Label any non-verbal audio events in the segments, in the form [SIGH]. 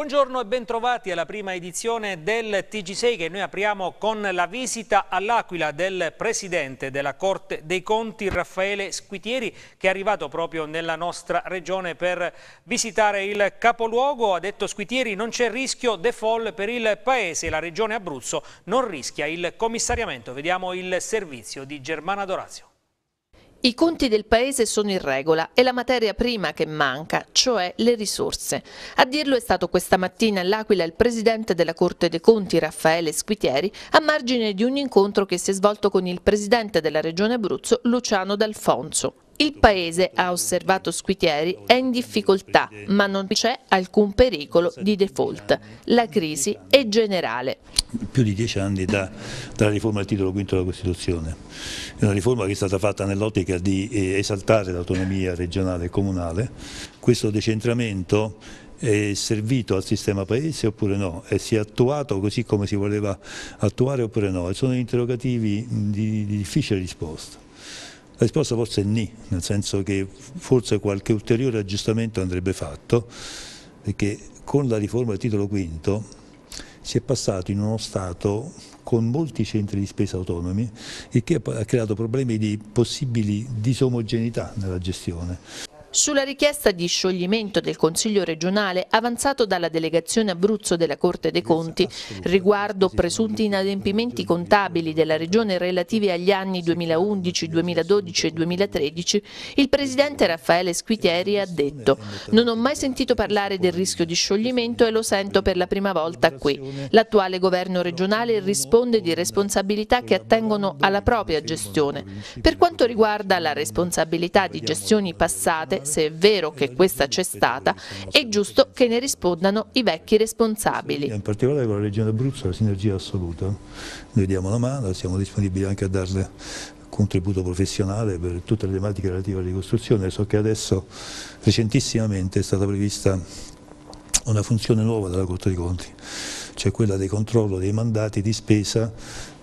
Buongiorno e bentrovati alla prima edizione del TG6 che noi apriamo con la visita all'Aquila del Presidente della Corte dei Conti Raffaele Squitieri che è arrivato proprio nella nostra regione per visitare il capoluogo. Ha detto Squitieri non c'è rischio default per il Paese, la regione Abruzzo non rischia il commissariamento. Vediamo il servizio di Germana Dorazio. I conti del paese sono in regola e la materia prima che manca, cioè le risorse. A dirlo è stato questa mattina all'Aquila il presidente della Corte dei Conti Raffaele Squitieri a margine di un incontro che si è svolto con il presidente della Regione Abruzzo Luciano D'Alfonso. Il Paese, ha osservato Squitieri, è in difficoltà, ma non c'è alcun pericolo di default. La crisi è generale. Più di dieci anni da, dalla riforma del titolo quinto della Costituzione, è una riforma che è stata fatta nell'ottica di eh, esaltare l'autonomia regionale e comunale. Questo decentramento è servito al sistema paese oppure no? E si è attuato così come si voleva attuare oppure no? E sono interrogativi di, di difficile risposta. La risposta forse è ni, nel senso che forse qualche ulteriore aggiustamento andrebbe fatto, perché con la riforma del titolo V si è passato in uno Stato con molti centri di spesa autonomi, il che ha creato problemi di possibili disomogeneità nella gestione. Sulla richiesta di scioglimento del Consiglio regionale avanzato dalla delegazione Abruzzo della Corte dei Conti riguardo presunti inadempimenti contabili della Regione relativi agli anni 2011, 2012 e 2013, il Presidente Raffaele Squitieri ha detto «Non ho mai sentito parlare del rischio di scioglimento e lo sento per la prima volta qui. L'attuale governo regionale risponde di responsabilità che attengono alla propria gestione. Per quanto riguarda la responsabilità di gestioni passate, se è vero che questa c'è stata, è giusto che ne rispondano i vecchi responsabili. In particolare con la Regione Abruzzo la sinergia assoluta, noi diamo la mano, siamo disponibili anche a darle contributo professionale per tutte le tematiche relative alla ricostruzione, so che adesso recentissimamente è stata prevista una funzione nuova della Corte dei Conti, cioè quella del controllo dei mandati di spesa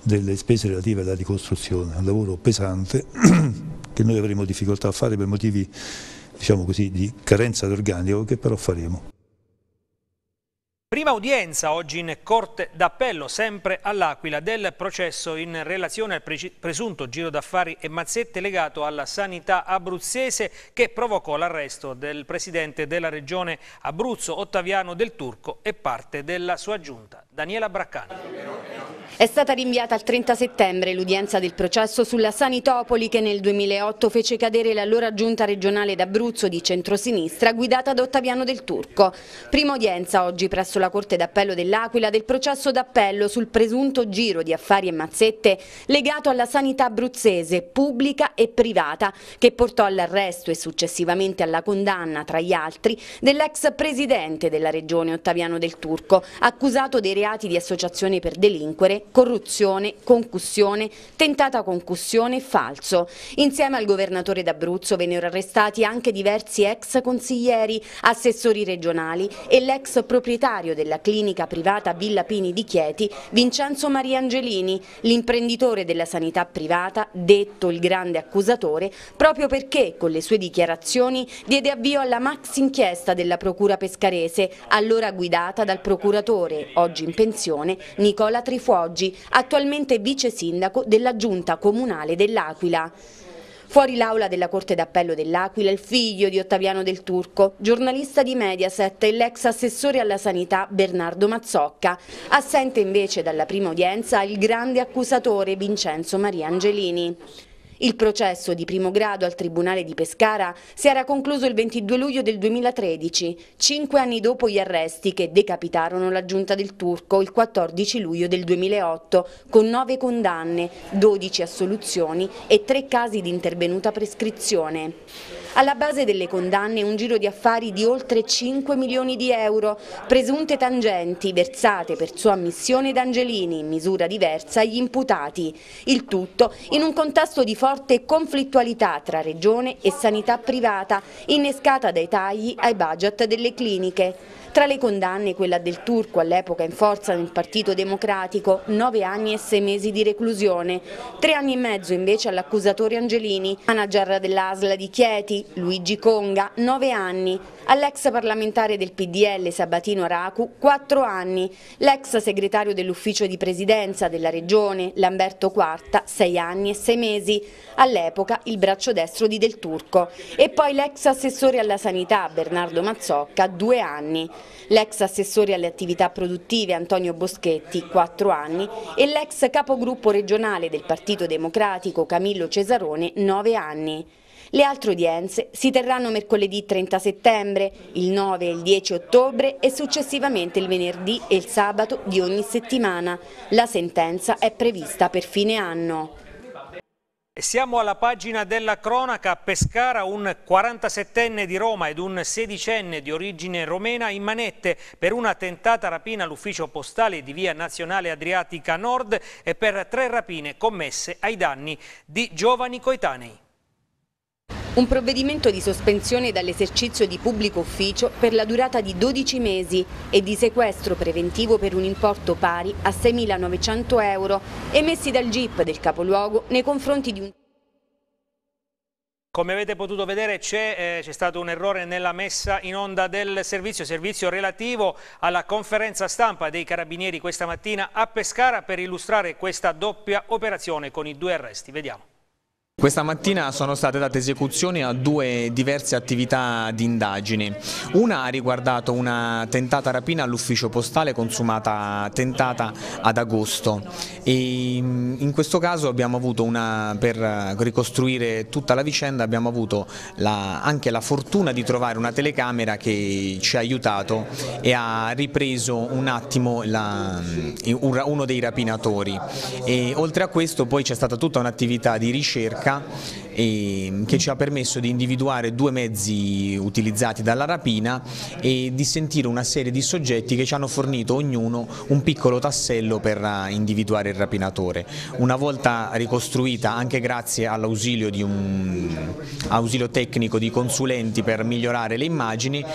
delle spese relative alla ricostruzione, un lavoro pesante [CLEARS THROAT] che noi avremo difficoltà a fare per motivi diciamo così, di carenza d'organico che però faremo. Prima udienza oggi in Corte d'Appello, sempre all'Aquila, del processo in relazione al presunto giro d'affari e mazzette legato alla sanità abruzzese che provocò l'arresto del presidente della regione Abruzzo, Ottaviano Del Turco, e parte della sua giunta. Daniela Braccani. È stata rinviata al 30 settembre l'udienza del processo sulla Sanitopoli che nel 2008 fece cadere l'allora giunta regionale d'Abruzzo di centrosinistra guidata da Ottaviano del Turco. Prima udienza oggi presso la Corte d'Appello dell'Aquila del processo d'appello sul presunto giro di affari e mazzette legato alla sanità abruzzese pubblica e privata che portò all'arresto e successivamente alla condanna tra gli altri dell'ex presidente della regione Ottaviano del Turco accusato dei reati reati di associazione per delinquere, corruzione, concussione, tentata concussione e falso. Insieme al governatore d'Abruzzo vennero arrestati anche diversi ex consiglieri, assessori regionali e l'ex proprietario della clinica privata Villa Pini di Chieti, Vincenzo Maria Angelini, l'imprenditore della sanità privata, detto il grande accusatore, proprio perché con le sue dichiarazioni diede avvio alla max inchiesta della Procura Pescarese, allora guidata dal procuratore, oggi in pensione Nicola Trifuoggi, attualmente vice sindaco della giunta comunale dell'Aquila. Fuori l'aula della Corte d'Appello dell'Aquila il figlio di Ottaviano del Turco, giornalista di Mediaset e l'ex assessore alla sanità Bernardo Mazzocca. Assente invece dalla prima udienza il grande accusatore Vincenzo Maria Angelini. Il processo di primo grado al Tribunale di Pescara si era concluso il 22 luglio del 2013, cinque anni dopo gli arresti che decapitarono la giunta del Turco il 14 luglio del 2008, con nove condanne, 12 assoluzioni e tre casi di intervenuta prescrizione. Alla base delle condanne un giro di affari di oltre 5 milioni di euro, presunte tangenti versate per sua ammissione da Angelini in misura diversa agli imputati. Il tutto in un contesto di forte conflittualità tra regione e sanità privata, innescata dai tagli ai budget delle cliniche. Tra le condanne quella del turco all'epoca in forza nel Partito Democratico, nove anni e sei mesi di reclusione, tre anni e mezzo invece all'accusatore Angelini, manager dell'Asla di Chieti, Luigi Conga, nove anni, All'ex parlamentare del PDL Sabatino Racu, quattro anni, l'ex segretario dell'ufficio di presidenza della regione Lamberto Quarta, sei anni e sei mesi, all'epoca il braccio destro di Del Turco, e poi l'ex assessore alla sanità Bernardo Mazzocca, due anni, l'ex assessore alle attività produttive Antonio Boschetti, quattro anni, e l'ex capogruppo regionale del Partito Democratico Camillo Cesarone, nove anni. Le altre udienze si terranno mercoledì 30 settembre, il 9 e il 10 ottobre e successivamente il venerdì e il sabato di ogni settimana. La sentenza è prevista per fine anno. Siamo alla pagina della cronaca. A Pescara un 47enne di Roma ed un 16enne di origine romena in manette per una tentata rapina all'ufficio postale di via nazionale Adriatica Nord e per tre rapine commesse ai danni di giovani coetanei. Un provvedimento di sospensione dall'esercizio di pubblico ufficio per la durata di 12 mesi e di sequestro preventivo per un importo pari a 6.900 euro emessi dal GIP del capoluogo nei confronti di un... Come avete potuto vedere c'è eh, stato un errore nella messa in onda del servizio, servizio relativo alla conferenza stampa dei carabinieri questa mattina a Pescara per illustrare questa doppia operazione con i due arresti. Vediamo. Questa mattina sono state date esecuzioni a due diverse attività di indagine. Una ha riguardato una tentata rapina all'ufficio postale consumata tentata ad agosto. E mm, in questo caso abbiamo una, per ricostruire tutta la vicenda abbiamo avuto la, anche la fortuna di trovare una telecamera che ci ha aiutato e ha ripreso un attimo la, mm, uno dei rapinatori. E oltre a questo poi c'è stata tutta un'attività di ricerca H che ci ha permesso di individuare due mezzi utilizzati dalla rapina e di sentire una serie di soggetti che ci hanno fornito ognuno un piccolo tassello per eh, individuare il rapinatore. Una volta ricostruita anche grazie all'ausilio di un ausilio tecnico di consulenti per migliorare le immagini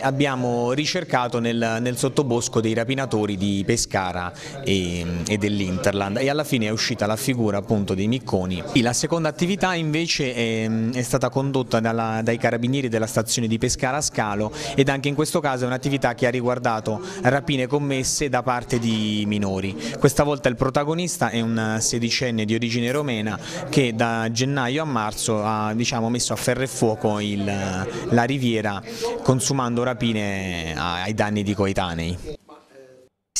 abbiamo ricercato nel, nel, sottobosco dei rapinatori di Pescara e, e dell'Interland e alla fine è uscita la figura appunto dei Micconi. La seconda attività invece è, ehm, è stata condotta dalla, dai carabinieri della stazione di Pescara Scalo ed anche in questo caso è un'attività che ha riguardato rapine commesse da parte di minori. Questa volta il protagonista è un sedicenne di origine romena che da gennaio a marzo ha diciamo, messo a ferro e fuoco il, la riviera consumando rapine eh, ai danni di coetanei.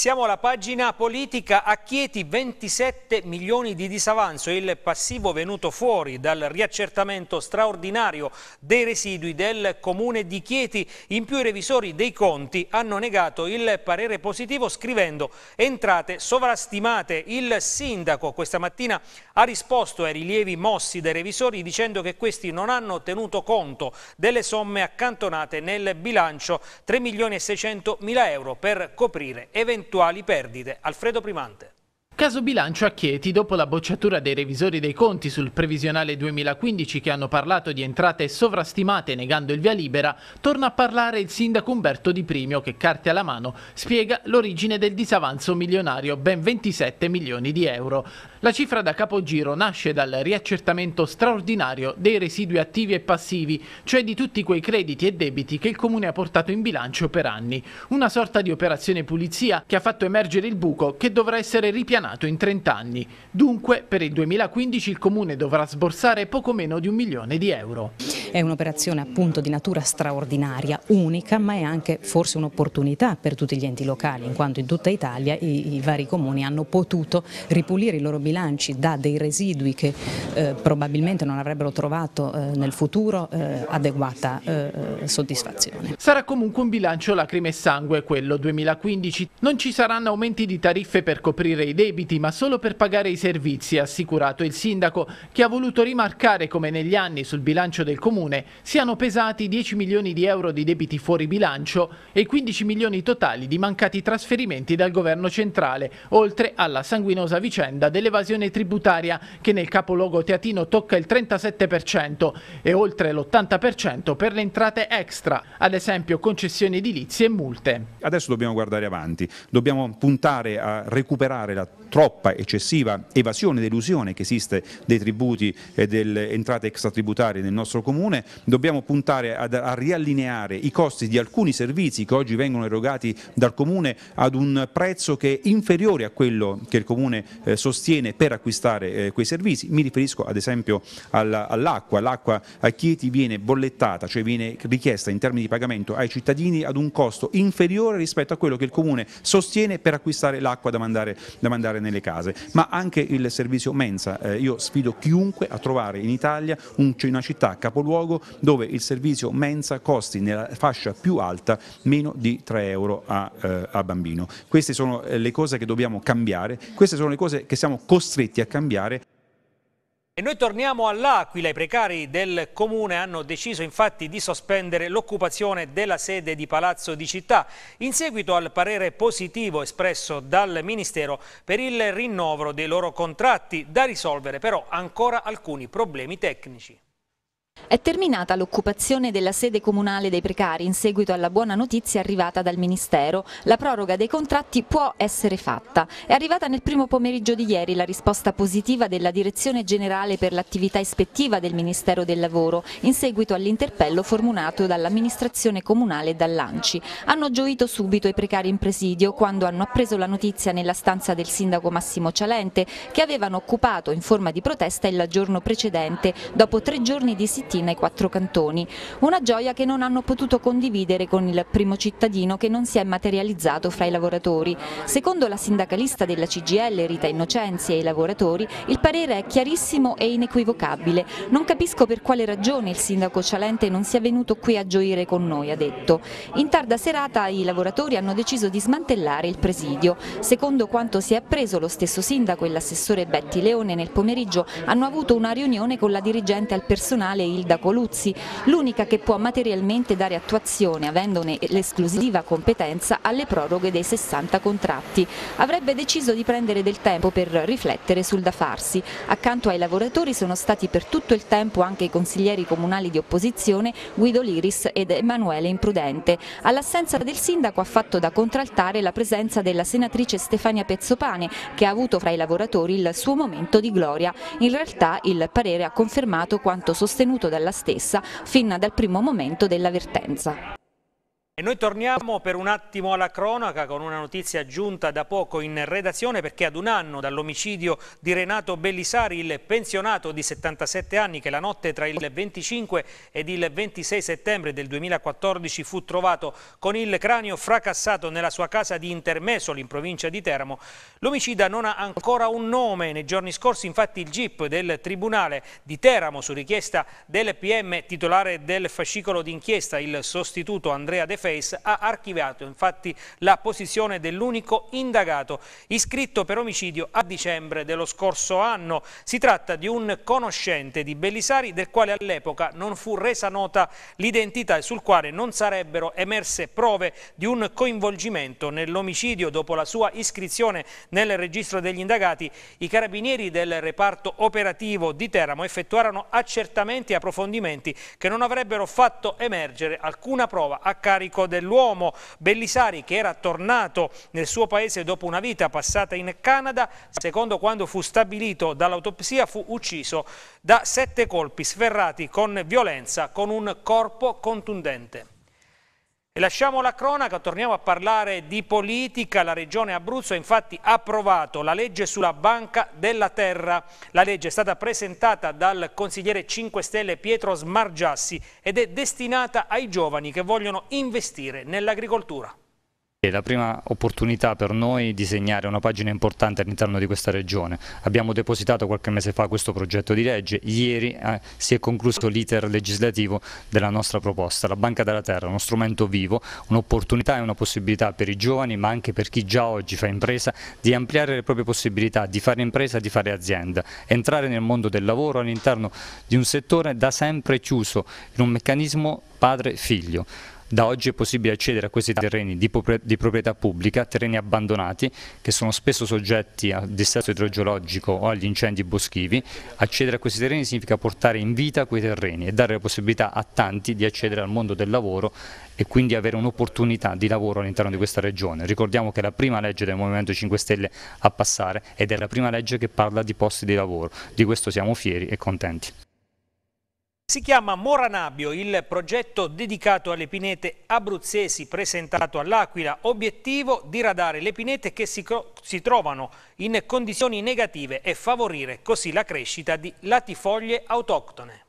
Passiamo alla pagina politica. A Chieti 27 milioni di disavanzo, il passivo venuto fuori dal riaccertamento straordinario dei residui del comune di Chieti. In più i revisori dei conti hanno negato il parere positivo scrivendo entrate sovrastimate. Il sindaco questa mattina ha risposto ai rilievi mossi dai revisori dicendo che questi non hanno tenuto conto delle somme accantonate nel bilancio 3 milioni e 600 mila euro per coprire eventuali eventuali perdite. Alfredo Primante. Caso bilancio a Chieti, dopo la bocciatura dei revisori dei conti sul previsionale 2015 che hanno parlato di entrate sovrastimate negando il via libera, torna a parlare il sindaco Umberto Di Primio che, carte alla mano, spiega l'origine del disavanzo milionario, ben 27 milioni di euro. La cifra da capogiro nasce dal riaccertamento straordinario dei residui attivi e passivi, cioè di tutti quei crediti e debiti che il Comune ha portato in bilancio per anni. Una sorta di operazione pulizia che ha fatto emergere il buco che dovrà essere ripianato Senato in 30 anni. Dunque per il 2015 il Comune dovrà sborsare poco meno di un milione di euro. È un'operazione appunto di natura straordinaria, unica, ma è anche forse un'opportunità per tutti gli enti locali, in quanto in tutta Italia i, i vari comuni hanno potuto ripulire i loro bilanci da dei residui che eh, probabilmente non avrebbero trovato eh, nel futuro eh, adeguata eh, soddisfazione. Sarà comunque un bilancio lacrime e sangue quello 2015. Non ci saranno aumenti di tariffe per coprire i debiti, ma solo per pagare i servizi, ha assicurato il sindaco, che ha voluto rimarcare come negli anni sul bilancio del comune comune siano pesati 10 milioni di euro di debiti fuori bilancio e 15 milioni totali di mancati trasferimenti dal governo centrale, oltre alla sanguinosa vicenda dell'evasione tributaria che nel capoluogo teatino tocca il 37% e oltre l'80% per le entrate extra, ad esempio concessioni edilizie e multe. Adesso dobbiamo guardare avanti, dobbiamo puntare a recuperare la troppa eccessiva evasione ed elusione che esiste dei tributi e delle entrate extratributarie nel nostro comune comune, dobbiamo puntare ad, a riallineare i costi di alcuni servizi che oggi vengono erogati dal comune ad un prezzo che è inferiore a quello che il comune eh, sostiene per acquistare eh, quei servizi. Mi riferisco ad esempio all'acqua, l'acqua a Chieti viene bollettata, cioè viene richiesta in termini di pagamento ai cittadini ad un costo inferiore rispetto a quello che il comune sostiene per acquistare l'acqua da, da mandare, nelle case, ma anche il servizio mensa. Eh, io sfido chiunque a trovare in Italia un, una città capoluogo luogo dove il servizio mensa costi nella fascia più alta meno di 3 euro a, eh, a bambino. Queste sono eh, le cose che dobbiamo cambiare, queste sono le cose che siamo costretti a cambiare. E noi torniamo all'Aquila, i precari del comune hanno deciso infatti di sospendere l'occupazione della sede di Palazzo di Città in seguito al parere positivo espresso dal Ministero per il rinnovo dei loro contratti, da risolvere però ancora alcuni problemi tecnici. È terminata l'occupazione della sede comunale dei precari in seguito alla buona notizia arrivata dal Ministero. La proroga dei contratti può essere fatta. È arrivata nel primo pomeriggio di ieri la risposta positiva della Direzione Generale per l'attività ispettiva del Ministero del Lavoro in seguito all'interpello formulato dall'amministrazione comunale e dall'ANCI. Hanno gioito subito i precari in presidio quando hanno appreso la notizia nella stanza del sindaco Massimo Cialente che avevano occupato in forma di protesta il giorno precedente dopo tre giorni di situazione Martina ai quattro cantoni, una gioia che non hanno potuto condividere con il primo cittadino che non si è materializzato fra i lavoratori. Secondo la sindacalista della CGL Rita Innocenzi e i lavoratori, il parere è chiarissimo e inequivocabile. Non capisco per quale ragione il sindaco Cialente non sia venuto qui a gioire con noi, ha detto. In tarda serata i lavoratori hanno deciso di smantellare il presidio. Secondo quanto si è appreso, lo stesso sindaco e l'assessore Betti Leone nel pomeriggio hanno avuto una riunione con la dirigente al personale Ilda Coluzzi, l'unica che può materialmente dare attuazione, avendone l'esclusiva competenza, alle proroghe dei 60 contratti. Avrebbe deciso di prendere del tempo per riflettere sul da farsi. Accanto ai lavoratori sono stati per tutto il tempo anche i consiglieri comunali di opposizione Guido Liris ed Emanuele Imprudente. All'assenza del sindaco ha fatto da contraltare la presenza della senatrice Stefania Pezzopane che ha avuto fra i lavoratori il suo momento di gloria. In realtà il parere ha confermato quanto sostenuto dalla stessa fin dal primo momento dell'avvertenza. E noi torniamo per un attimo alla cronaca con una notizia giunta da poco in redazione perché ad un anno dall'omicidio di Renato Bellisari, il pensionato di 77 anni che la notte tra il 25 ed il 26 settembre del 2014 fu trovato con il cranio fracassato nella sua casa di Intermesoli in provincia di Teramo, l'omicida non ha ancora un nome. Nei giorni scorsi infatti il GIP del Tribunale di Teramo su richiesta del PM titolare del fascicolo d'inchiesta, il sostituto Andrea De Ferro, Face ha archiviato infatti la posizione dell'unico indagato iscritto per omicidio a dicembre dello scorso anno. Si tratta di un conoscente di Bellisari del quale all'epoca non fu resa nota l'identità e sul quale non sarebbero emerse prove di un coinvolgimento nell'omicidio. Dopo la sua iscrizione nel registro degli indagati, i carabinieri del reparto operativo di Teramo effettuarono accertamenti e approfondimenti che non avrebbero fatto emergere alcuna prova a carico bianco dell'uomo. Bellisari, che era tornato nel suo paese dopo una vita passata in Canada, secondo quando fu stabilito dall'autopsia, fu ucciso da sette colpi sferrati con violenza con un corpo contundente. E lasciamo la cronaca, torniamo a parlare di politica. La Regione Abruzzo ha infatti approvato la legge sulla Banca della Terra. La legge è stata presentata dal consigliere 5 Stelle Pietro Smargiassi ed è destinata ai giovani che vogliono investire nell'agricoltura. È la prima opportunità per noi di segnare una pagina importante all'interno di questa regione. Abbiamo depositato qualche mese fa questo progetto di legge, ieri eh, si è concluso l'iter legislativo della nostra proposta. La Banca della Terra è uno strumento vivo, un'opportunità e una possibilità per i giovani ma anche per chi già oggi fa impresa di ampliare le proprie possibilità di fare impresa, di fare azienda, entrare nel mondo del lavoro all'interno di un settore da sempre chiuso in un meccanismo padre-figlio. Da oggi è possibile accedere a questi terreni di, proprietà pubblica, terreni abbandonati che sono spesso soggetti a dissesto idrogeologico o agli incendi boschivi. Accedere a questi terreni significa portare in vita quei terreni e dare la possibilità a tanti di accedere al mondo del lavoro e quindi avere un'opportunità di lavoro all'interno di questa regione. Ricordiamo che è la prima legge del Movimento 5 Stelle a passare ed è la prima legge che parla di posti di lavoro. Di questo siamo fieri e contenti. Si chiama Moranabio, il progetto dedicato alle pinete abruzzesi presentato all'Aquila, obiettivo diradare le pinete che si, si, trovano in condizioni negative e favorire così la crescita di latifoglie autoctone.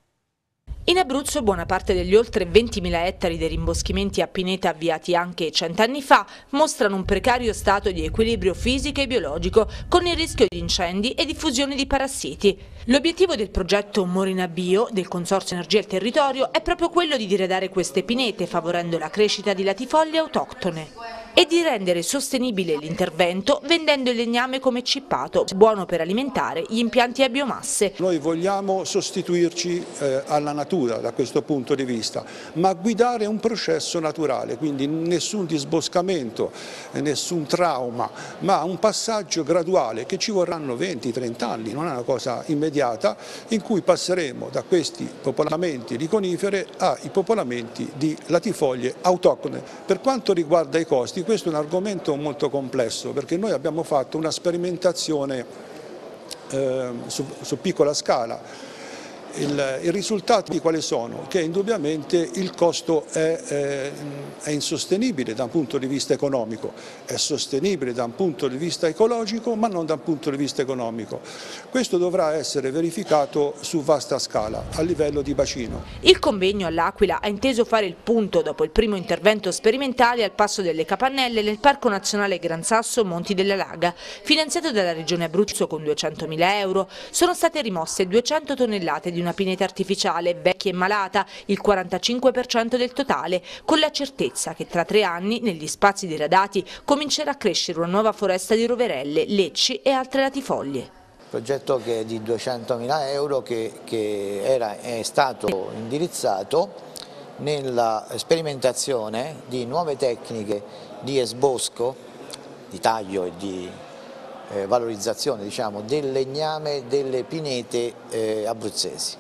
In Abruzzo buona parte degli oltre 20.000 ettari dei rimboschimenti a pineta avviati anche cent'anni fa mostrano un precario stato di equilibrio fisico e biologico con il rischio di incendi e diffusione di parassiti. L'obiettivo del progetto Morina Bio del Consorzio Energia e Territorio è proprio quello di diradare queste pinete favorendo la crescita di latifoglie autoctone e di rendere sostenibile l'intervento vendendo il legname come cippato, buono per alimentare gli impianti a biomasse. Noi vogliamo sostituirci eh, alla natura da questo punto di vista, ma guidare un processo naturale, quindi nessun disboscamento, eh, nessun trauma, ma un passaggio graduale che ci vorranno 20-30 anni, non è una cosa immediata, in cui passeremo da questi popolamenti di conifere ai popolamenti di latifoglie autoctone. Per quanto riguarda i costi, questo è un argomento molto complesso perché noi abbiamo fatto una sperimentazione eh, su, su piccola scala il, I risultati quali sono? Che indubbiamente il costo è, è, è, insostenibile da un punto di vista economico, è sostenibile da un punto di vista ecologico ma non da un punto di vista economico. Questo dovrà essere verificato su vasta scala, a livello di bacino. Il convegno all'Aquila ha inteso fare il punto dopo il primo intervento sperimentale al passo delle capannelle nel Parco Nazionale Gran Sasso Monti della Laga, finanziato dalla Regione Abruzzo con 200.000 euro, sono state rimosse 200 tonnellate di una una pineta artificiale vecchia e malata, il 45% del totale, con la certezza che tra tre anni negli spazi diradati comincerà a crescere una nuova foresta di roverelle, lecci e altre latifoglie Il progetto che è di 200.000 euro che, che era, è stato indirizzato nella sperimentazione di nuove tecniche di esbosco, di taglio e di eh, valorizzazione diciamo, del legname delle pinete eh, abruzzesi.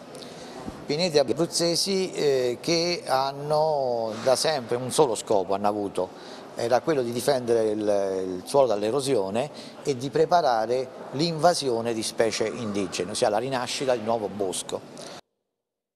Pinete abruzzesi eh, che hanno da sempre un solo scopo, hanno avuto, era quello di difendere il, il suolo dall'erosione e di preparare l'invasione di specie indigene, ossia la rinascita di nuovo bosco.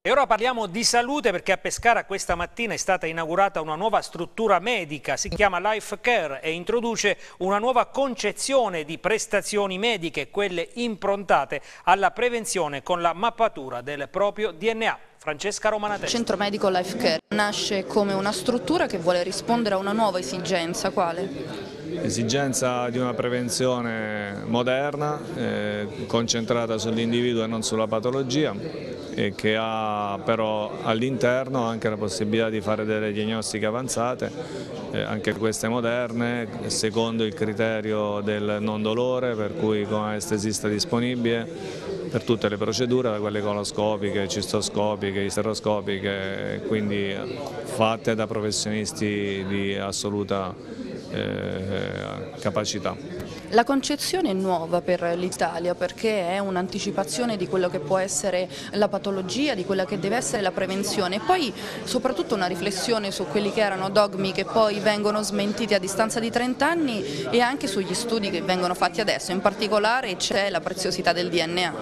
E ora parliamo di salute perché a Pescara questa mattina è stata inaugurata una nuova struttura medica, si chiama Life Care e introduce una nuova concezione di prestazioni mediche, quelle improntate alla prevenzione con la mappatura del proprio DNA. Francesca Romanatelli. Il centro medico Life Care nasce come una struttura che vuole rispondere a una nuova esigenza, quale? Esigenza di una prevenzione moderna, eh, concentrata sull'individuo e non sulla patologia e che ha però all'interno anche la possibilità di fare delle diagnostiche avanzate, eh, anche queste moderne, secondo il criterio del non dolore, per cui con anestesista disponibile per tutte le procedure, da quelle coloscopiche, cistoscopiche, isteroscopiche, quindi fatte da professionisti di assoluta eh, capacità. La concezione è nuova per l'Italia perché è un'anticipazione di quello che può essere la patologia, di quella che deve essere la prevenzione e poi soprattutto una riflessione su quelli che erano dogmi che poi vengono smentiti a distanza di 30 anni e anche sugli studi che vengono fatti adesso, in particolare c'è la preziosità del DNA.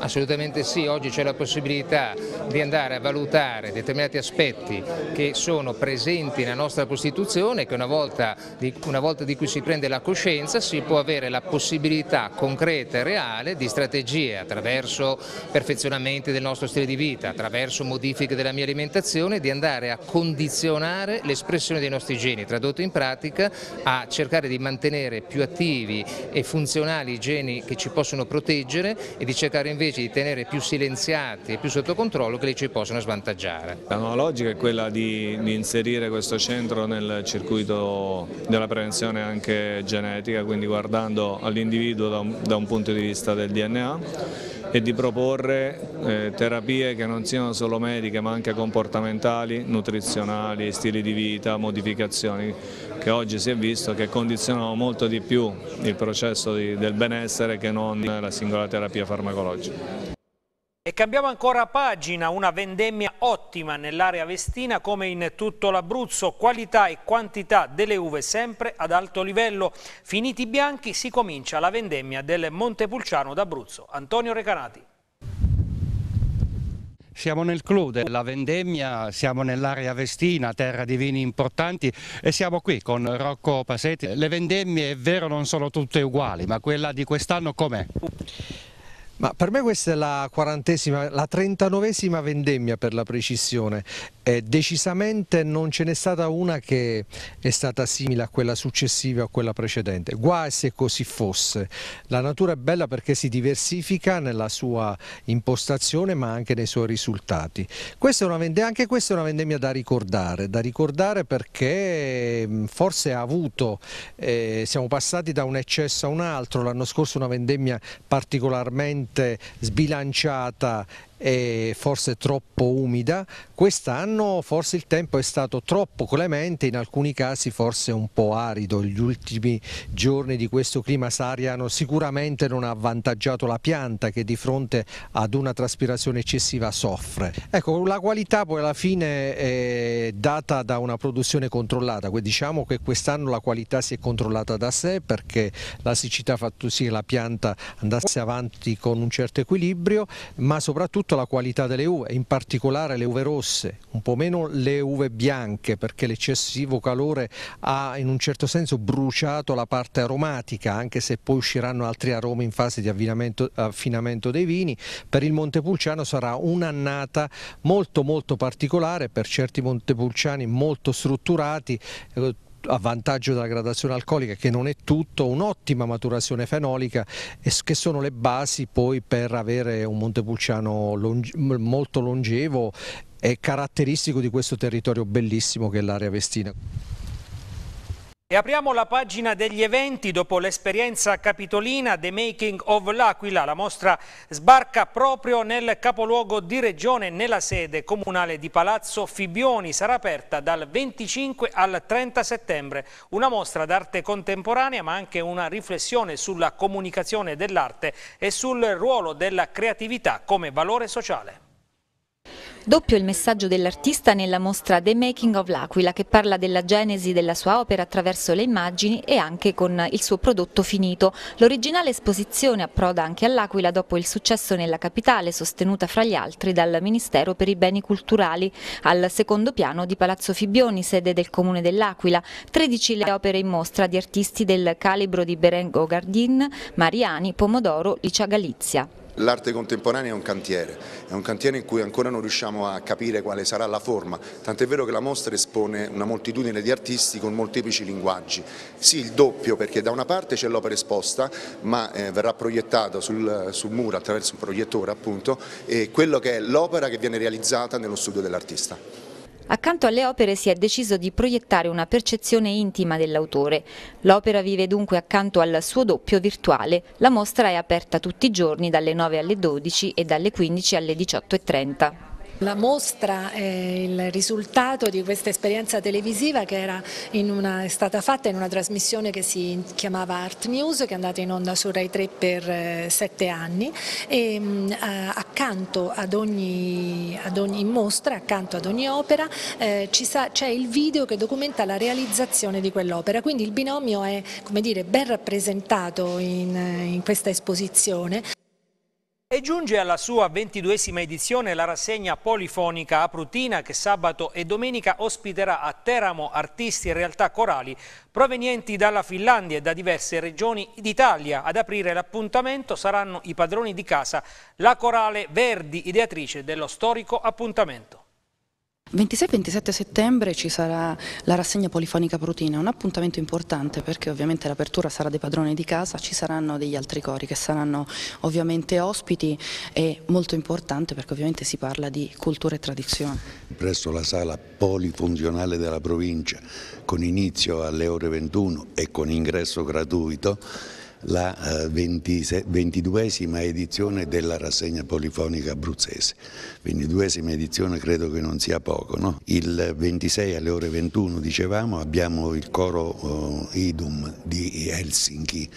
Assolutamente sì, oggi c'è la possibilità di andare a valutare determinati aspetti che sono presenti nella nostra Costituzione che una volta di una volta di cui si prende la coscienza si può avere la possibilità concreta e reale di strategie attraverso perfezionamenti del nostro stile di vita, attraverso modifiche della mia alimentazione di andare a condizionare l'espressione dei nostri geni, tradotto in pratica a cercare di mantenere più attivi e funzionali i geni che ci possono proteggere e di cercare invece di tenere più silenziati e più sotto controllo che li ci possono svantaggiare. La nuova logica è quella di, di inserire questo centro nel circuito della la prevenzione anche genetica, quindi guardando all'individuo da, da, un punto di vista del DNA e di proporre eh, terapie che non siano solo mediche ma anche comportamentali, nutrizionali, stili di vita, modificazioni che oggi si è visto che condizionano molto di più il processo di, del benessere che non la singola terapia farmacologica. E cambiamo ancora pagina, una vendemmia ottima nell'area vestina come in tutto l'Abruzzo, qualità e quantità delle uve sempre ad alto livello. Finiti i bianchi si comincia la vendemmia del Montepulciano d'Abruzzo. Antonio Recanati. Siamo nel clou della vendemmia, siamo nell'area vestina, terra di vini importanti e siamo qui con Rocco Pasetti. Le vendemmie è vero non sono tutte uguali, ma quella di quest'anno com'è? Ma per me questa è la quarantesima, la trentanovesima vendemmia per la precisione eh, decisamente non ce n'è stata una che è stata simile a quella successiva o a quella precedente, guai se così fosse. La natura è bella perché si diversifica nella sua impostazione ma anche nei suoi risultati. Questa anche questa è una vendemmia da ricordare, da ricordare perché mm, forse ha avuto, eh, siamo passati da un eccesso a un altro, l'anno scorso una vendemmia particolarmente sbilanciata forse troppo umida, quest'anno forse il tempo è stato troppo clemente, in alcuni casi forse un po' arido, gli ultimi giorni di questo clima sariano sicuramente non ha avvantaggiato la pianta che di fronte ad una traspirazione eccessiva soffre. Ecco, la qualità poi alla fine è data da una produzione controllata, diciamo che quest'anno la qualità si è controllata da sé perché la siccità ha fatto sì che la pianta andasse avanti con un certo equilibrio, ma soprattutto tutta la qualità delle uve, in particolare le uve rosse, un po' meno le uve bianche perché l'eccessivo calore ha in un certo senso bruciato la parte aromatica, anche se poi usciranno altri aromi in fase di affinamento dei vini. Per il Montepulciano sarà un'annata molto molto particolare, per certi Montepulciani molto strutturati, eh, a vantaggio della gradazione alcolica che non è tutto, un'ottima maturazione fenolica che sono le basi poi per avere un Montepulciano longe molto longevo e caratteristico di questo territorio bellissimo che è l'area Vestina. E apriamo la pagina degli eventi dopo l'esperienza capitolina The Making of L'Aquila. La mostra sbarca proprio nel capoluogo di regione, nella sede comunale di Palazzo Fibioni. Sarà aperta dal 25 al 30 settembre. Una mostra d'arte contemporanea ma anche una riflessione sulla comunicazione dell'arte e sul ruolo della creatività come valore sociale. Doppio il messaggio dell'artista nella mostra The Making of L'Aquila che parla della genesi della sua opera attraverso le immagini e anche con il suo prodotto finito. L'originale esposizione approda anche all'Aquila dopo il successo nella capitale sostenuta fra gli altri dal Ministero per i Beni Culturali al secondo piano di Palazzo Fibbioni, sede del Comune dell'Aquila. 13 le opere in mostra di artisti del calibro di Berengo Gardin, Mariani, Pomodoro, Licia Galizia. L'arte contemporanea è un cantiere, è un cantiere in cui ancora non riusciamo a capire quale sarà la forma, tant'è vero che la mostra espone una moltitudine di artisti con molteplici linguaggi. Sì, il doppio, perché da una parte c'è l'opera esposta, ma eh, verrà proiettata sul, sul, muro attraverso un proiettore appunto, e quello che è l'opera che viene realizzata nello studio dell'artista. Accanto alle opere si è deciso di proiettare una percezione intima dell'autore. L'opera vive dunque accanto al suo doppio virtuale. La mostra è aperta tutti i giorni dalle 9 alle 12 e dalle 15 alle 18.30. La mostra è il risultato di questa esperienza televisiva che era una, è stata fatta in una trasmissione che si chiamava Art News, che è andata in onda su Rai 3 per eh, sette anni e mh, mm, eh, accanto ad ogni, ad ogni, mostra, accanto ad ogni opera eh, c'è il video che documenta la realizzazione di quell'opera, quindi il binomio è dire, ben rappresentato in, eh, in questa esposizione. E giunge alla sua ventiduesima edizione la rassegna polifonica Aprutina che sabato e domenica ospiterà a Teramo artisti e realtà corali provenienti dalla Finlandia e da diverse regioni d'Italia. Ad aprire l'appuntamento saranno i padroni di casa, la corale Verdi, ideatrice dello storico appuntamento. 26-27 settembre ci sarà la rassegna polifonica Prutina, un appuntamento importante perché ovviamente l'apertura sarà dei padroni di casa, ci saranno degli altri cori che saranno ovviamente ospiti e molto importante perché ovviamente si parla di cultura e tradizione. Presso la sala polifunzionale della provincia con inizio alle ore 21 e con ingresso gratuito la eh, ventiduesima edizione della rassegna polifonica abruzzese. Ventiduesima edizione credo che non sia poco. No? Il 26 alle ore 21 dicevamo abbiamo il coro eh, Idum di Helsinki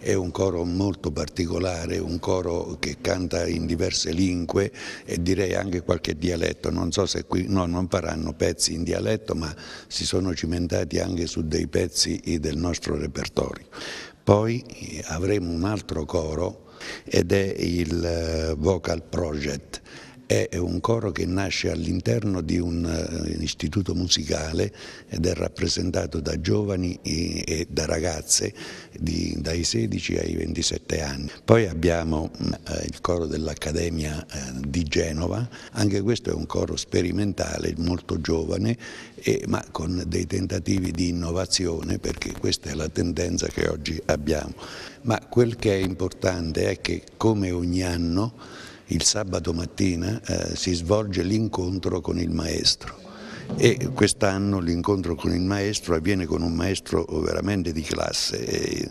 è un coro molto particolare, un coro che canta in diverse lingue e direi anche qualche dialetto, non so se qui no, non faranno pezzi in dialetto ma si sono cimentati anche su dei pezzi eh, del nostro repertorio. Poi eh, avremo un altro coro ed è il eh, Vocal Project è un coro che nasce all'interno di un eh, istituto musicale ed è rappresentato da giovani e da ragazze di, dai 16 ai 27 anni. Poi abbiamo mm, eh, il coro dell'Accademia eh, di Genova, anche questo è un coro sperimentale, molto giovane, ma con dei tentativi di innovazione perché questa è la tendenza che oggi abbiamo. Ma quel che è importante è che come ogni anno il sabato mattina eh, si svolge l'incontro con il maestro e quest'anno l'incontro con il maestro avviene con un maestro veramente di classe, eh,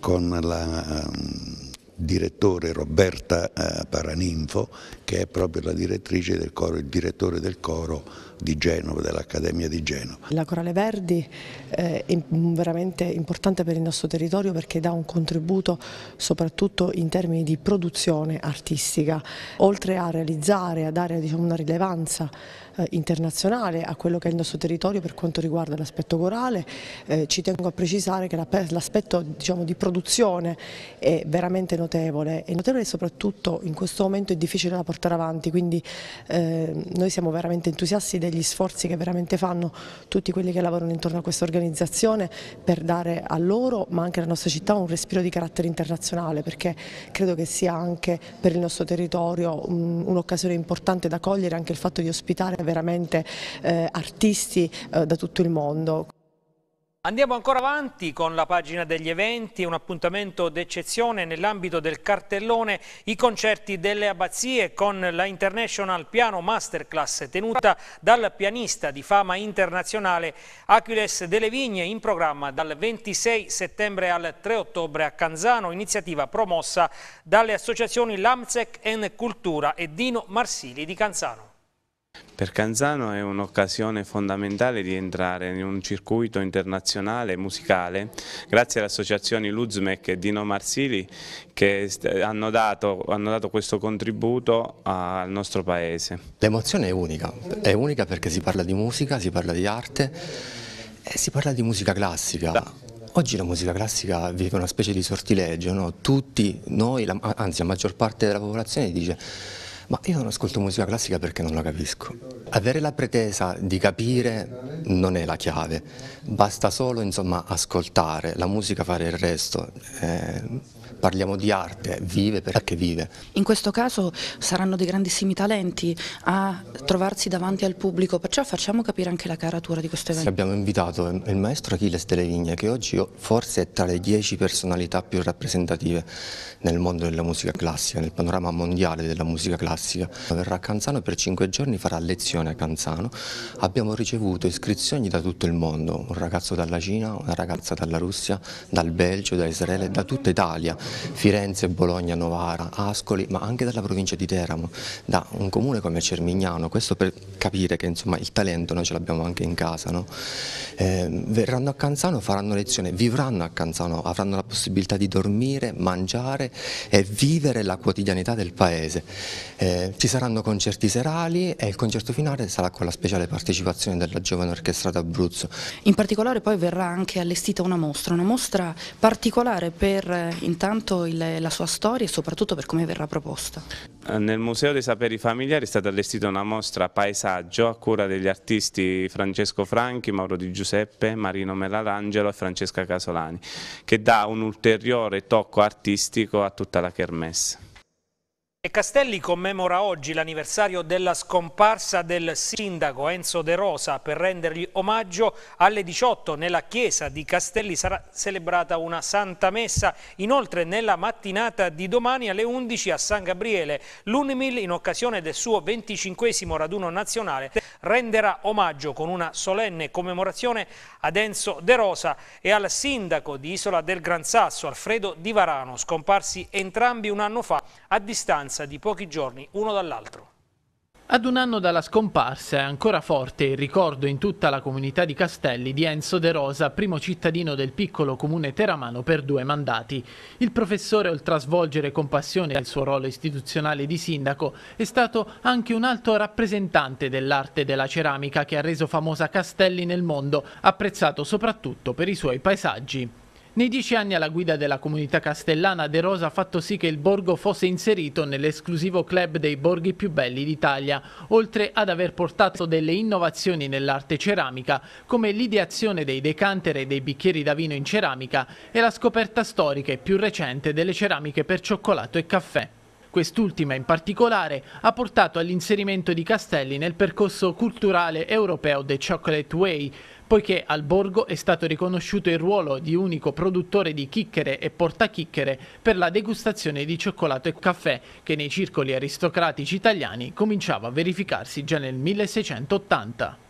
con la um, direttore Roberta eh, Paraninfo che è proprio la direttrice del coro, il direttore del coro di Genova, dell'Accademia di Genova. La Corale Verdi eh, è veramente importante per il nostro territorio perché dà un contributo soprattutto in termini di produzione artistica, oltre a realizzare, a dare diciamo, una rilevanza eh, internazionale a quello che è il nostro territorio per quanto riguarda l'aspetto corale. Eh, ci tengo a precisare che l'aspetto la, diciamo, di produzione è veramente notevole e notevole soprattutto in questo momento è difficile da portare avanti, quindi eh, noi siamo veramente entusiasti degli sforzi che veramente fanno tutti quelli che lavorano intorno a questa organizzazione per dare a loro ma anche alla nostra città un respiro di carattere internazionale perché credo che sia anche per il nostro territorio mm, un'occasione importante da cogliere anche il fatto di ospitare veramente eh, artisti eh, da tutto il mondo. Andiamo ancora avanti con la pagina degli eventi, un appuntamento d'eccezione nell'ambito del cartellone, i concerti delle abbazie con la International Piano Masterclass tenuta dal pianista di fama internazionale Aquiles Delle Vigne in programma dal 26 settembre al 3 ottobre a Canzano, iniziativa promossa dalle associazioni Lamsec en Cultura e Dino Marsili di Canzano. Per Canzano è un'occasione fondamentale di entrare in un circuito internazionale musicale grazie alle associazioni Luzmec e Dino Marsili che hanno dato, hanno dato questo contributo al nostro paese. L'emozione è unica, è unica perché si parla di musica, si parla di arte e si parla di musica classica. Da. Oggi la musica classica vive una specie di sortilegio, no? tutti noi, anzi la maggior parte della popolazione dice ma io non ascolto musica classica perché non la capisco. Avere la pretesa di capire non è la chiave, basta solo insomma, ascoltare, la musica fare il resto. Eh, parliamo di arte, vive perché vive. In questo caso saranno dei grandissimi talenti a trovarsi davanti al pubblico, perciò facciamo capire anche la caratura di questo evento. Abbiamo invitato il maestro Achilles Delle Vigne, che oggi forse è tra le dieci personalità più rappresentative nel mondo della musica classica, nel panorama mondiale della musica classica. Verrà a Canzano per cinque giorni, farà lezioni Associazione a Canzano, abbiamo ricevuto iscrizioni da tutto il mondo, un ragazzo dalla Cina, una ragazza dalla Russia, dal Belgio, da Israele, da tutta Italia, Firenze, Bologna, Novara, Ascoli, ma anche dalla provincia di Teramo, da un comune come Cermignano, questo per capire che insomma, il talento noi ce l'abbiamo anche in casa. No? Eh, verranno a Canzano, faranno lezione, vivranno a Canzano, avranno la possibilità di dormire, mangiare e vivere la quotidianità del paese. Eh, ci saranno concerti serali e il concerto finale finale sarà con la speciale partecipazione della Giovane Orchestra d'Abruzzo. In particolare poi verrà anche allestita una mostra, una mostra particolare per eh, intanto il, la sua storia e soprattutto per come verrà proposta. Eh, nel Museo dei Saperi Familiari è stata allestita una mostra paesaggio a cura degli artisti Francesco Franchi, Mauro Di Giuseppe, Marino Melarangelo e Francesca Casolani, che dà un ulteriore tocco artistico a tutta la kermesse. E Castelli commemora oggi l'anniversario della scomparsa del sindaco Enzo De Rosa per rendergli omaggio alle 18 nella chiesa di Castelli sarà celebrata una santa messa inoltre nella mattinata di domani alle 11 a San Gabriele l'Unimil in occasione del suo 25 raduno nazionale renderà omaggio con una solenne commemorazione ad Enzo De Rosa e al sindaco di Isola del Gran Sasso Alfredo Di Varano scomparsi entrambi un anno fa a distanza distanza di pochi giorni uno dall'altro. Ad un anno dalla scomparsa è ancora forte il ricordo in tutta la comunità di Castelli di Enzo De Rosa, primo cittadino del piccolo comune teramano per due mandati. Il professore, oltre a svolgere con passione il suo ruolo istituzionale di sindaco, è stato anche un alto rappresentante dell'arte della ceramica che ha reso famosa Castelli nel mondo, apprezzato soprattutto per i suoi paesaggi. Nei dieci anni alla guida della comunità castellana De Rosa ha fatto sì che il borgo fosse inserito nell'esclusivo club dei borghi più belli d'Italia, oltre ad aver portato delle innovazioni nell'arte ceramica, come l'ideazione dei decanter e dei bicchieri da vino in ceramica e la scoperta storica e più recente delle ceramiche per cioccolato e caffè. Quest'ultima in particolare ha portato all'inserimento di Castelli nel percorso culturale europeo The Chocolate Way, poiché al Borgo è stato riconosciuto il ruolo di unico produttore di chicchere e portachicchere per la degustazione di cioccolato e caffè, che nei circoli aristocratici italiani cominciava a verificarsi già nel 1680.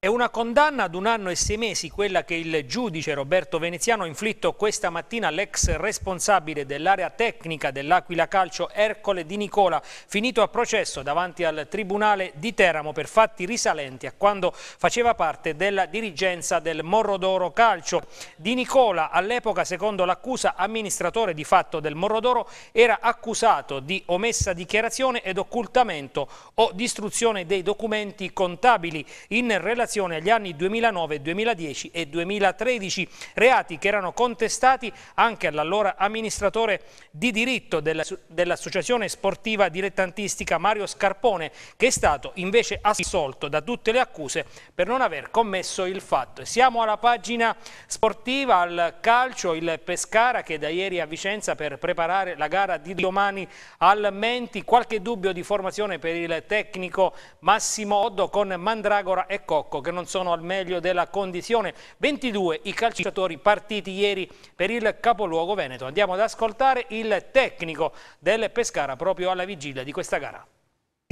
È una condanna ad un anno e sei mesi quella che il giudice Roberto Veneziano ha inflitto questa mattina all'ex responsabile dell'area tecnica dell'Aquila Calcio Ercole Di Nicola, finito a processo davanti al Tribunale di Teramo per fatti risalenti a quando faceva parte della dirigenza del Morrodoro Calcio. Di Nicola, all'epoca secondo l'accusa amministratore di fatto del Morrodoro, era accusato di omessa dichiarazione ed occultamento o distruzione dei documenti contabili in relazione relazione agli anni 2009, 2010 e 2013, reati che erano contestati anche all'allora amministratore di diritto dell'associazione sportiva dilettantistica Mario Scarpone, che è stato invece assolto da tutte le accuse per non aver commesso il fatto. Siamo alla pagina sportiva, al calcio, il Pescara che da ieri a Vicenza per preparare la gara di domani al Menti, qualche dubbio di formazione per il tecnico Massimo Oddo con Mandragora e Cocco gioco, che non sono al meglio della condizione. 22 i calciatori partiti ieri per il capoluogo Veneto. Andiamo ad ascoltare il tecnico del Pescara proprio alla vigilia di questa gara.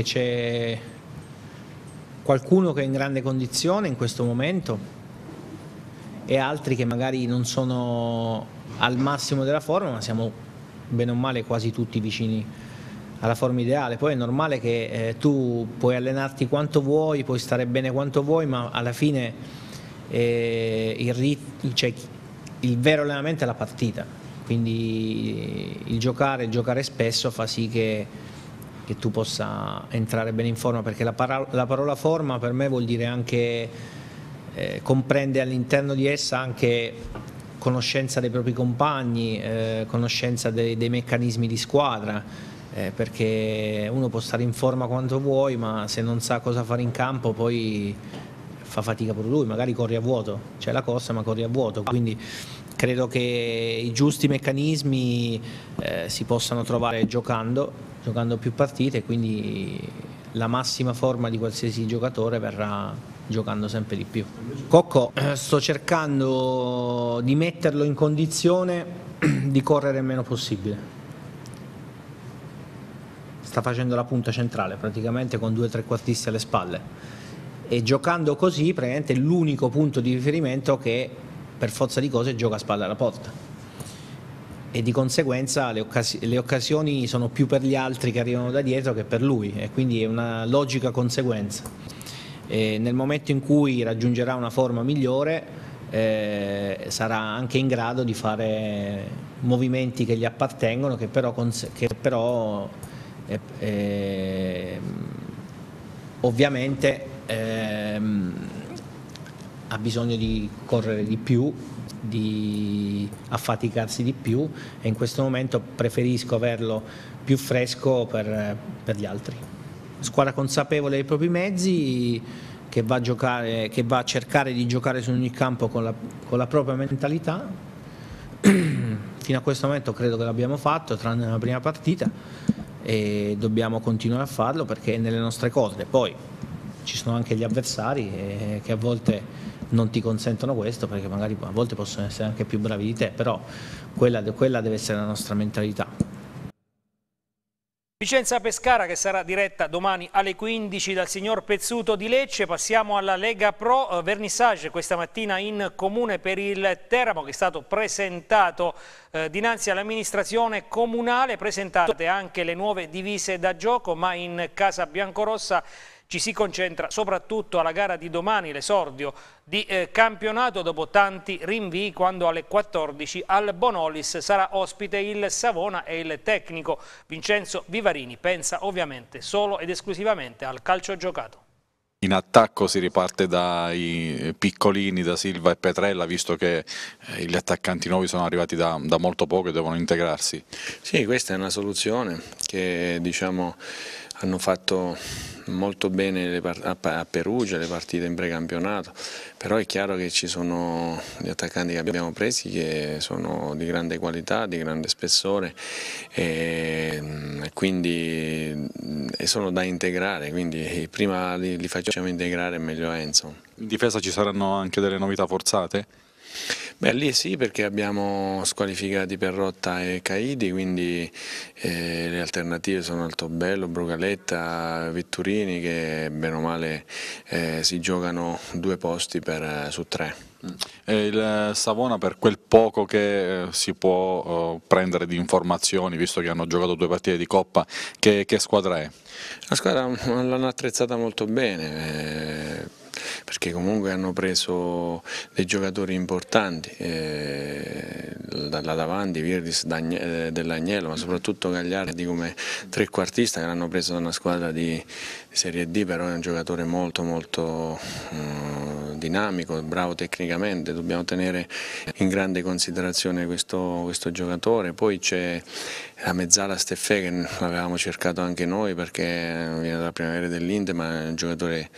C'è qualcuno che è in grande condizione in questo momento e altri che magari non sono al massimo della forma, ma siamo bene o male quasi tutti vicini alla forma ideale. Poi è normale che eh, tu puoi allenarti quanto vuoi, puoi stare bene quanto vuoi, ma alla fine eh, il, rit- cioè, il vero allenamento è la partita. Quindi eh, il giocare, il giocare spesso fa sì che che tu possa entrare bene in forma, perché la, parola, la parola forma per me vuol dire anche, eh, comprende all'interno di essa anche conoscenza dei propri compagni, eh, conoscenza dei, dei meccanismi di squadra eh, perché uno può stare in forma quanto vuoi, ma se non sa cosa fare in campo poi fa fatica pure lui, magari corri a vuoto, c'è la corsa ma corri a vuoto, quindi credo che i giusti meccanismi eh, si possano trovare giocando, giocando più partite, quindi la massima forma di qualsiasi giocatore verrà giocando sempre di più. Cocco, eh, sto cercando di metterlo in condizione [CLEARS THROAT] di correre il meno possibile sta facendo la punta centrale praticamente con due tre quartisti alle spalle e giocando così praticamente è l'unico punto di riferimento che per forza di cose gioca a spalle alla porta e di conseguenza le, occas- le, occasioni sono più per gli altri che arrivano da dietro che per lui e quindi è una logica conseguenza. E nel momento in cui raggiungerà una forma migliore eh, sarà anche in grado di fare movimenti che gli appartengono che però, cons- che però e, e, ovviamente ehm, ha bisogno di correre di più, di affaticarsi di più e in questo momento preferisco averlo più fresco per, per gli altri. Squadra consapevole dei propri mezzi che va a, giocare, che va a cercare di giocare su ogni campo con la, con la propria mentalità. [CLEARS THROAT] Fino a questo momento credo che l'abbiamo fatto, tranne la prima partita e dobbiamo continuare a farlo perché è nelle nostre corde. Poi ci sono anche gli avversari eh, che a volte non ti consentono questo perché magari a volte possono essere anche più bravi di te, però quella, quella deve essere la nostra mentalità. Vicenza-Pescara che sarà diretta domani alle 15 dal signor Pezzuto di Lecce. Passiamo alla Lega Pro eh, Vernissage questa mattina in comune per il Teramo che è stato presentato eh, dinanzi all'amministrazione comunale. Presentate anche le nuove divise da gioco ma in casa biancorossa ci si concentra soprattutto alla gara di domani, l'esordio di eh, campionato dopo tanti rinvii quando alle 14 al Bonolis sarà ospite il Savona e il tecnico Vincenzo Vivarini pensa ovviamente solo ed esclusivamente al calcio giocato. In attacco si riparte dai piccolini, da Silva e Petrella, visto che eh, gli attaccanti nuovi sono arrivati da, da molto poco e devono integrarsi. Sì, questa è una soluzione che diciamo, hanno fatto molto bene a Perugia, le partite in precampionato, però è chiaro che ci sono gli attaccanti che abbiamo presi che sono di grande qualità, di grande spessore e, mm, quindi, mm, sono da integrare, quindi prima li, facciamo integrare meglio Enzo. In difesa ci saranno anche delle novità forzate? Beh, lì sì perché abbiamo squalificati Perrotta e Caidi, quindi eh, le alternative sono Altobello, Brugaletta, Vitturini che bene o male eh, si giocano due posti per, eh, su tre. Mm. E il Savona per quel poco che eh, si può oh, prendere di informazioni, visto che hanno giocato due partite di Coppa, che, che squadra è? La squadra mm, l'hanno attrezzata molto bene, eh perché comunque hanno preso dei giocatori importanti, eh, da, davanti Virdis eh, Dell'Agnello, ma soprattutto Gagliardi come trequartista che l'hanno preso da una squadra di, Serie D però è un giocatore molto molto mm, dinamico, bravo tecnicamente, dobbiamo tenere in grande considerazione questo, questo giocatore, poi c'è la mezzala Steffè che l'avevamo cercato anche noi perché viene dalla primavera dell'Inde ma è un giocatore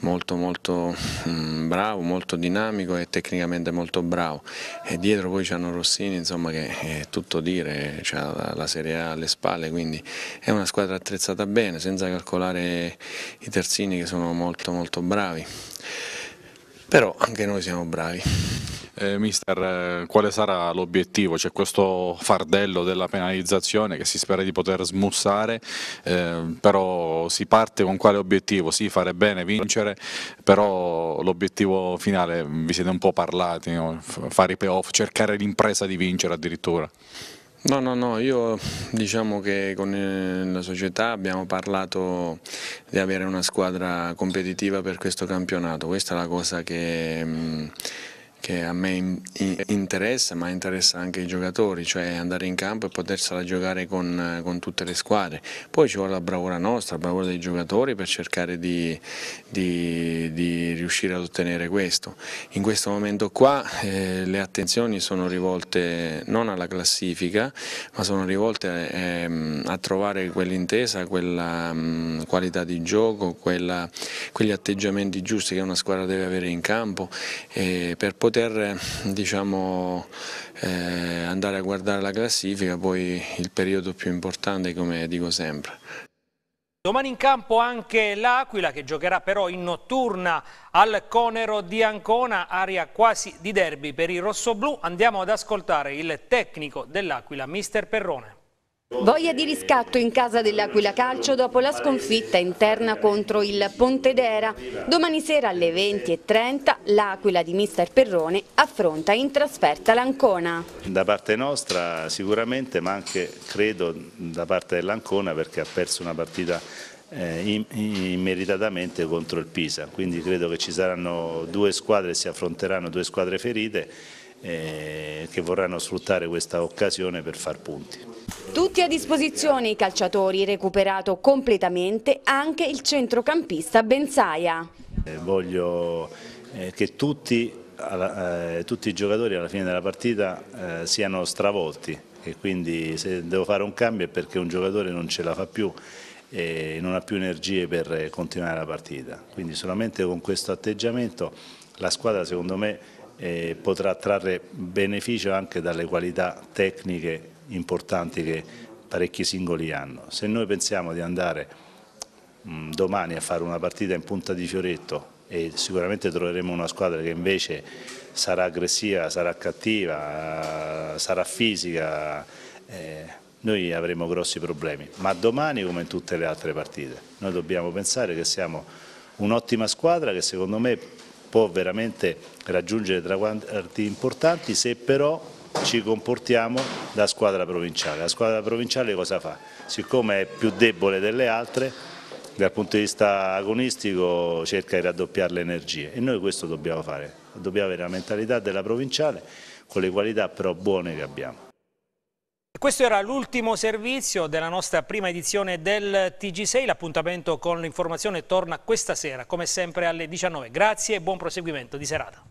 molto molto mm, bravo, molto dinamico e tecnicamente molto bravo e dietro poi c'hanno Rossini insomma che è tutto dire, ha la, la Serie A alle spalle quindi è una squadra attrezzata bene senza calcolare i terzini che sono molto molto bravi, però anche noi siamo bravi. Eh, mister, eh, quale sarà l'obiettivo? C'è questo fardello della penalizzazione che si spera di poter smussare, eh, però si parte con quale obiettivo? Sì, fare bene, vincere, però l'obiettivo finale mm, vi siete un po' parlati, no? fare i payoff, cercare l'impresa di vincere addirittura. No, no, no, io diciamo che con eh, la società abbiamo parlato di avere una squadra competitiva per questo campionato, questa è la cosa che mm, che a me interessa ma interessa anche i giocatori, cioè andare in campo e potersela giocare con, con tutte le squadre. Poi ci vuole la bravura nostra, la bravura dei giocatori per cercare di, di, di riuscire ad ottenere questo. In questo momento qua eh, le attenzioni sono rivolte non alla classifica ma sono rivolte eh, a trovare quell'intesa, quella mh, mm, qualità di gioco, quella, quegli atteggiamenti giusti che una squadra deve avere in campo eh, per poter poter diciamo, eh, andare a guardare la classifica, poi il periodo più importante come dico sempre. Domani in campo anche l'Aquila che giocherà però in notturna al Conero di Ancona, aria quasi di derby per i rossoblù. Andiamo ad ascoltare il tecnico dell'Aquila, mister Perrone. Voglia di riscatto in casa dell'Aquila Calcio dopo la sconfitta interna contro il Pontedera. Domani sera alle 20.30 l'Aquila di mister Perrone affronta in trasferta l'Ancona. Da parte nostra sicuramente ma anche credo da parte dell'Ancona perché ha perso una partita eh, immeritatamente contro il Pisa quindi credo che ci saranno due squadre si affronteranno due squadre ferite eh, che vorranno sfruttare questa occasione per far punti. Tutti a disposizione i calciatori, recuperato completamente anche il centrocampista Benzaia. Eh, voglio eh, che tutti, eh, tutti, i giocatori alla fine della partita siano stravolti e quindi se devo fare un cambio è perché un giocatore non ce la fa più e non ha più energie per continuare la partita. Quindi solamente con questo atteggiamento la squadra secondo me eh, potrà trarre beneficio anche dalle qualità tecniche importanti che parecchi singoli hanno. Se noi pensiamo di andare mh, mm, domani a fare una partita in punta di fioretto e sicuramente troveremo una squadra che invece sarà aggressiva, sarà cattiva, sarà fisica, eh, noi avremo grossi problemi, ma domani come in tutte le altre partite. Noi dobbiamo pensare che siamo un'ottima squadra che secondo me può veramente raggiungere traguardi importanti se però ci comportiamo da squadra provinciale. La squadra provinciale cosa fa? Siccome è più debole delle altre, dal punto di vista agonistico cerca di raddoppiare le energie e noi questo dobbiamo fare, dobbiamo avere la mentalità della provinciale con le qualità però buone che abbiamo. Questo era l'ultimo servizio della nostra prima edizione del TG6. L'appuntamento con l'informazione torna questa sera, come sempre alle 19. Grazie e buon proseguimento di serata.